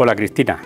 Hola Cristina,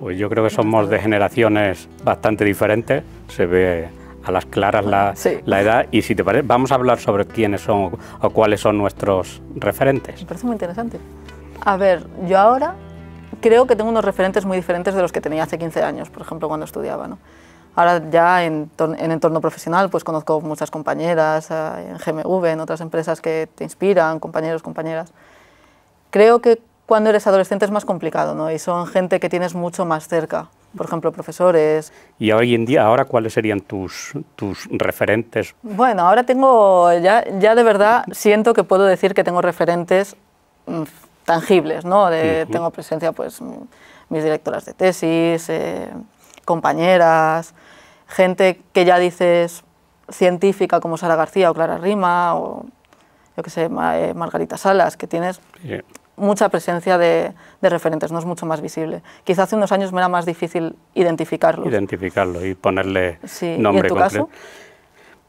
pues yo creo que somos de generaciones bastante diferentes, se ve a las claras la, edad y si te parece, vamos a hablar sobre quiénes son o cuáles son nuestros referentes. Me parece muy interesante. A ver, yo ahora creo que tengo unos referentes muy diferentes de los que tenía hace 15 años, por ejemplo, cuando estudiaba. ¿no? Ahora ya en, en, entorno profesional pues conozco muchas compañeras eh, en GMV, en otras empresas que te inspiran, compañeros, compañeras. Creo que cuando eres adolescente es más complicado, ¿no? Y son gente que tienes mucho más cerca, por ejemplo, profesores. ¿Y hoy en día, ahora cuáles serían tus, tus referentes? Bueno, ahora tengo, ya, ya de verdad siento que puedo decir que tengo referentes mm, tangibles, ¿no? Tengo presencia, pues, mis directoras de tesis, eh, compañeras, gente que ya dices científica como Sara García o Clara Rima o yo qué sé, eh, Margarita Salas, que tienes mucha presencia de, referentes, no es mucho más visible. Quizás hace unos años me era más difícil identificarlos. Identificarlo y ponerle nombre ¿Y en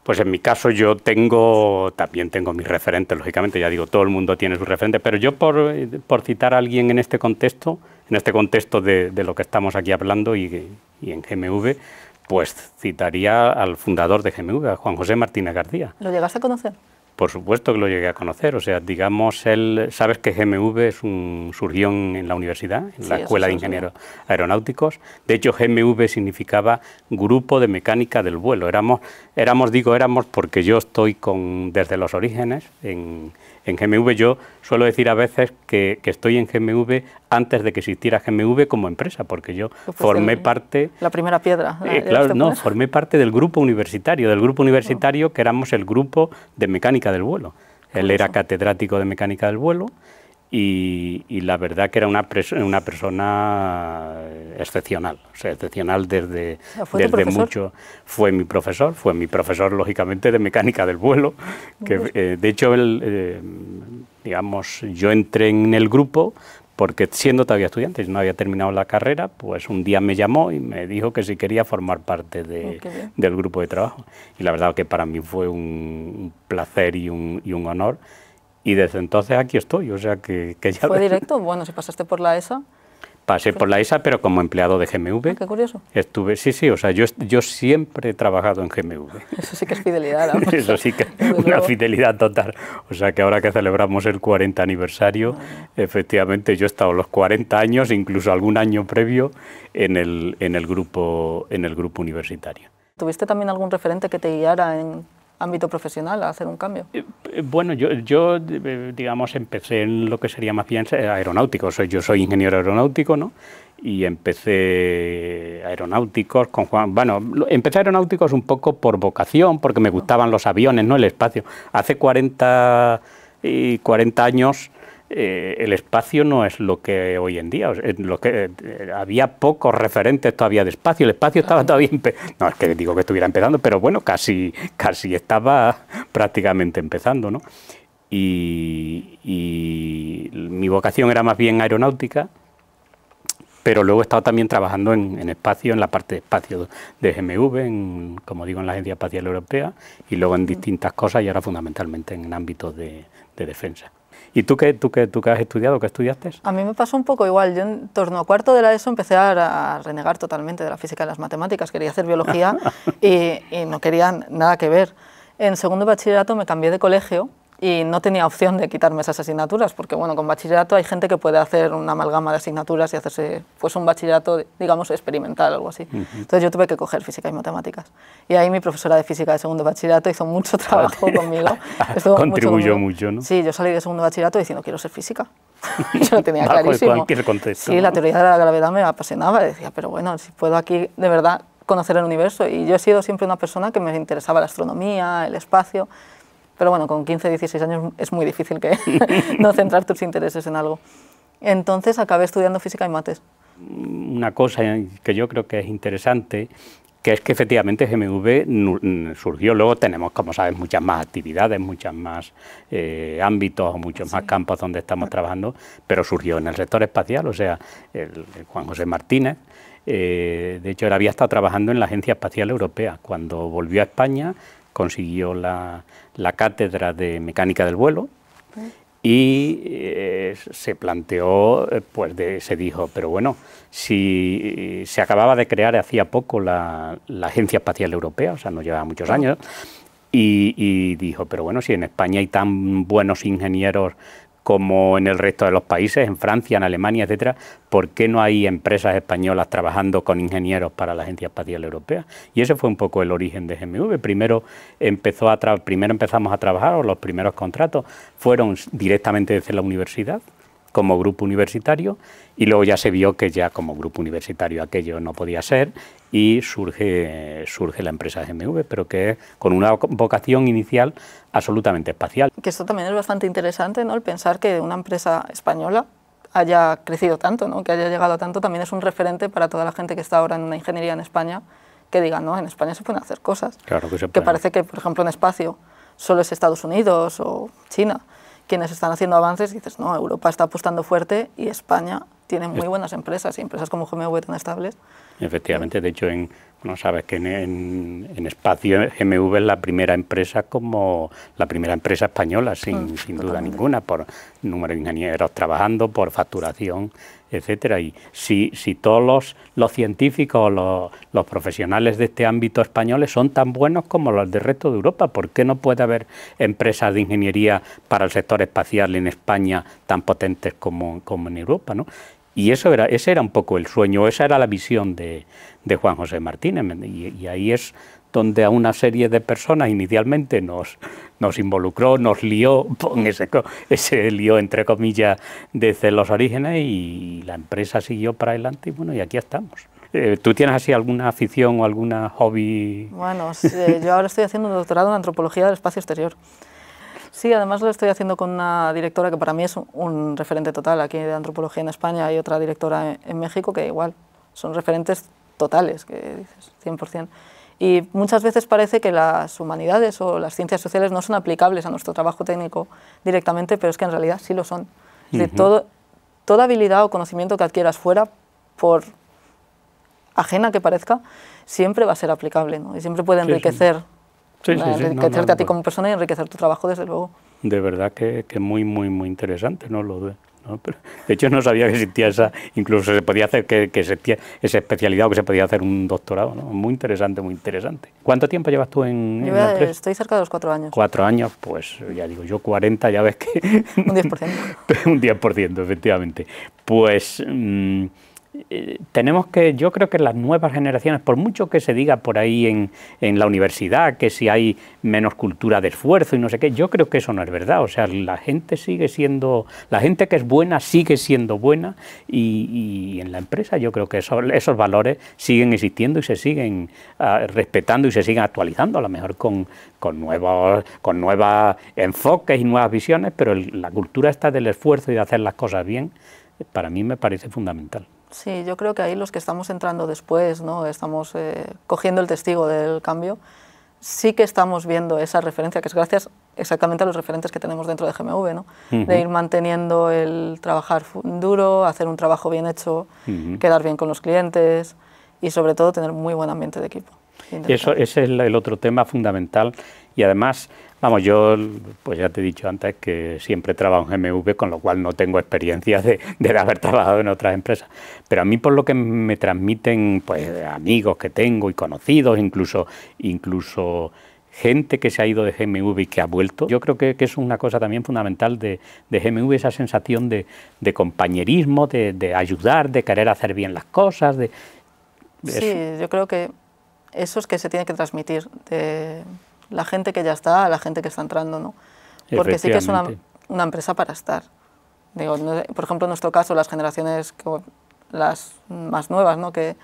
Pues en mi caso yo tengo, también tengo mis referentes, lógicamente, ya digo, todo el mundo tiene sus referentes, pero yo por, citar a alguien en este contexto, en este contexto de, lo que estamos aquí hablando y, en GMV, pues citaría al fundador de GMV, a Juan José Martínez García. ¿Lo llegaste a conocer? Por supuesto que lo llegué a conocer, o sea, digamos, él, sabes que GMV es un, surgió en la universidad, en la Escuela de Ingenieros Aeronáuticos. De hecho, GMV significaba Grupo de Mecánica del Vuelo. Éramos, éramos digo éramos porque yo estoy con, desde los orígenes en, GMV. Yo suelo decir a veces que, estoy en GMV antes de que existiera GMV como empresa, porque yo pues formé parte... La primera piedra. Eh, claro, este no, formé parte del grupo universitario, del grupo universitario que éramos el grupo de mecánica del vuelo. Él era catedrático de mecánica del vuelo y, la verdad que era una, persona excepcional, o sea, excepcional desde, desde mucho. Fue mi profesor, fue mi profesor lógicamente de mecánica del vuelo, que eh, de hecho él, eh, digamos, yo entré en el grupo porque siendo todavía estudiante, y no había terminado la carrera, pues un día me llamó y me dijo que si quería formar parte de, oh, del grupo de trabajo. Y la verdad que para mí fue un placer y un, honor. Y desde entonces aquí estoy, o sea que, ya... ¿Fue directo? Bueno, si pasaste por la ESA... Pasé por la ESA, pero como empleado de GMV. Ah, qué curioso. Estuve, sí, sí, o sea, yo, yo siempre he trabajado en GMV. Eso sí que es fidelidad. verdad. Eso sí que es una fidelidad total. O sea, que ahora que celebramos el 40 aniversario, ah. efectivamente yo he estado los 40 años, incluso algún año previo, en el, en el, grupo, en el grupo universitario. ¿Tuviste también algún referente que te guiara en ámbito profesional a hacer un cambio? Eh, eh, bueno, yo, yo eh, digamos, empecé en lo que sería más bien aeronáutico. yo soy ingeniero aeronáutico, ¿no? y empecé aeronáuticos con Juan. Bueno, empecé aeronáuticos un poco por vocación, porque me gustaban los aviones, no el espacio. Hace 40, 40 años eh, el espacio no es lo que hoy en día, lo que eh, había pocos referentes todavía de espacio, el espacio estaba todavía, no es que digo que estuviera empezando, pero bueno, casi, casi estaba prácticamente empezando, ¿no? Y, mi vocación era más bien aeronáutica, pero luego he estado también trabajando en, espacio, en la parte de espacio de GMV, como digo, en la Agencia Espacial Europea, y luego en distintas cosas y ahora fundamentalmente en ámbitos de defensa. ¿Y tú qué, tú, qué, tú qué has estudiado? ¿Qué estudiaste? A mí me pasó un poco igual. Yo en torno a cuarto de la ESO empecé a, renegar totalmente de la física y las matemáticas. Quería hacer biología y, y no quería nada que ver. En segundo bachillerato me cambié de colegio y no tenía opción de quitarme esas asignaturas, porque bueno, con bachillerato hay gente que puede hacer una amalgama de asignaturas y hacerse pues un bachillerato, digamos, experimental o algo así. Entonces yo tuve que coger física y matemáticas. Y ahí mi profesora de física de segundo bachillerato hizo mucho trabajo conmigo. Contribuyó mucho, ¿no? Sí, yo salí de segundo bachillerato diciendo, quiero ser física. yo lo tenía Bajo clarísimo. cualquier contexto. Sí, la teoría de la gravedad me apasionaba. decía, pero bueno, si puedo aquí de verdad conocer el universo. Y yo he sido siempre una persona que me interesaba la astronomía, el espacio. Pero bueno, con 15, 16 años es muy difícil que no centrar tus intereses en algo. Entonces acabé estudiando física y mates. Mm, una cosa que yo creo que es interesante que es que efectivamente GMV mm, surgió, luego tenemos, como sabes, muchas más actividades, eh, muchos más ámbitos ámbitos, muchos más campos donde estamos trabajando, pero surgió en el sector espacial, o sea, el, Juan José Martínez, eh, de hecho, él había estado trabajando en la Agencia Espacial Europea. Cuando volvió a España, consiguió la, la cátedra de mecánica del vuelo y eh, se planteó, eh, pues se dijo, pero bueno, si eh, se acababa de crear hacía poco la, Agencia Espacial Europea, o sea, no llevaba muchos años, y, dijo, pero bueno, si en España hay tan buenos ingenieros como en el resto de los países, en Francia, en Alemania, etcétera, ¿por qué no hay empresas españolas trabajando con ingenieros para la Agencia Espacial Europea? Y ese fue un poco el origen de GMV. Primero, empezó a primero empezamos a trabajar, o los primeros contratos fueron directamente desde la universidad, como grupo universitario y luego ya se vio que ya como grupo universitario aquello no podía ser y surge, surge la empresa GMV, pero que con una vocación inicial absolutamente espacial. Que esto también es bastante interesante, ¿no? el pensar que una empresa española haya crecido tanto, ¿no? que haya llegado a tanto, también es un referente para toda la gente que está ahora en una ingeniería en España, que diga, no, en España se pueden hacer cosas. que Que parece que, por ejemplo, en espacio solo es Estados Unidos o China quienes están haciendo avances, dices, no, Europa está apostando fuerte y España tiene muy buenas empresas y empresas como GMV tan estables. Efectivamente, de hecho, en, sabes que en, en, espacio GMV es la primera empresa como la primera empresa española, sin, mm, sin duda ninguna, por número de ingenieros trabajando, por facturación etcétera. Y si, todos los, científicos, los, los, profesionales de este ámbito españoles son tan buenos como los del resto de Europa, ¿por qué no puede haber empresas de ingeniería para el sector espacial en España tan potentes como, como en Europa? ¿no? Y eso era, ese era un poco el sueño, esa era la visión de, de Juan José Martínez. Y, ahí es donde a una serie de personas inicialmente nos, nos involucró, nos lió, pon ese, ese lío entre comillas desde los orígenes y la empresa siguió para adelante y bueno, y aquí estamos. Eh, ¿Tú tienes así alguna afición o alguna hobby? Bueno, eh, yo ahora estoy haciendo un doctorado en antropología del espacio exterior. Sí, además lo estoy haciendo con una directora que para mí es un referente total. Aquí de antropología en España y otra directora en México que igual son referentes totales, que dices, 100%. Y muchas veces parece que las humanidades o las ciencias sociales no son aplicables a nuestro trabajo técnico directamente, pero es que en realidad sí lo son. De todo, toda habilidad o conocimiento que adquieras fuera, por ajena que parezca, siempre va a ser aplicable ¿no? y siempre puede enriquecer enriquecerte a ti como persona y enriquecer tu trabajo, desde luego. De verdad que, que muy, muy, muy interesante, ¿no? Lo de, de hecho, no sabía que existía esa, incluso se podía hacer, que, que existía esa especialidad o que se podía hacer un doctorado, ¿no? Muy interesante, muy interesante. ¿Cuánto tiempo llevas tú en, Estoy cerca de los cuatro años. Cuatro años, pues ya digo, yo 40, ya ves que... un 10%. un 10%, efectivamente. Pues... Mm, tenemos que, yo creo que las nuevas generaciones, por mucho que se diga por ahí en, la universidad que si hay menos cultura de esfuerzo y no sé qué, yo creo que eso no es verdad. O sea, la gente sigue siendo, la gente que es buena sigue siendo buena y, en la empresa yo creo que esos valores siguen existiendo y se siguen ah, respetando y se siguen actualizando, a lo mejor con, nuevos con nuevos enfoques y nuevas visiones, pero la cultura está del esfuerzo y de hacer las cosas bien, para mí me parece fundamental. Sí, yo creo que ahí los que estamos entrando después, ¿no? estamos eh, cogiendo el testigo del cambio, sí que estamos viendo esa referencia, que es gracias exactamente a los referentes que tenemos dentro de GMV, ¿no? de ir manteniendo el trabajar duro, hacer un trabajo bien hecho, quedar bien con los clientes y sobre todo tener muy buen ambiente de equipo. Eso, ese es el otro tema fundamental y además, vamos, yo pues ya te he dicho antes que siempre trabajado en GMV, con lo cual no tengo experiencia de, haber trabajado en otras empresas. Pero a mí por lo que me transmiten pues amigos que tengo y conocidos, incluso, incluso gente que se ha ido de GMV y que ha vuelto. Yo creo que, es una cosa también fundamental de, GMV, esa sensación de, compañerismo, de, ayudar, de querer hacer bien las cosas. De, sí, yo creo que eso es que se tiene que transmitir de la gente que ya está a la gente que está entrando, Porque sí que es una, empresa para estar. por ejemplo, en nuestro caso, las generaciones las más nuevas, ¿no? Que,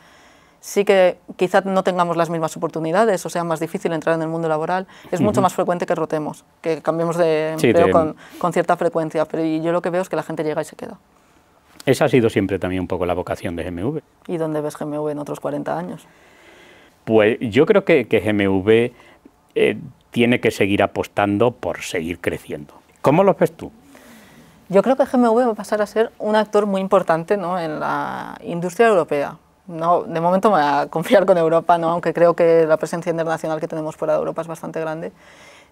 sí que quizás no tengamos las mismas oportunidades o sea más difícil entrar en el mundo laboral, es mucho más frecuente que rotemos, que cambiemos de empleo Con, con, cierta frecuencia, pero yo lo que veo es que la gente llega y se queda. Esa ha sido siempre también un poco la vocación de GMV. ¿Y dónde ves GMV en otros 40 años? Pues yo creo que, GMV eh, tiene que seguir apostando por seguir creciendo. ¿Cómo lo ves tú? Yo creo que GMV va a pasar a ser un actor muy importante ¿no? en la industria europea. No, de momento me voy a confiar con Europa, ¿no? aunque creo que la presencia internacional que tenemos fuera de Europa es bastante grande.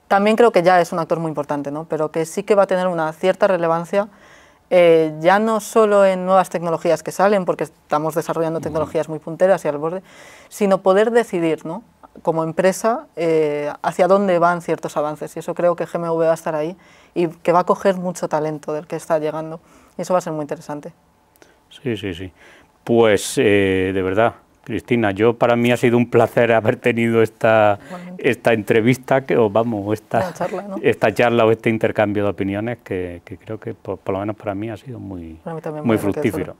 También creo que ya es un actor muy importante, ¿no? pero que sí que va a tener una cierta relevancia eh, ya no solo en nuevas tecnologías que salen, porque estamos desarrollando tecnologías muy punteras y al borde, sino poder decidir, ¿no? como empresa eh, hacia dónde van ciertos avances. Y eso creo que GMV va a estar ahí y que va a coger mucho talento del que está llegando. Y eso va a ser muy interesante. Sí, sí, sí. Pues eh, de verdad, Cristina, yo para mí ha sido un placer haber tenido esta, esta entrevista, que, o vamos, esta charla, o este intercambio de opiniones que, creo que por, por, lo menos para mí ha sido muy, muy fructífero.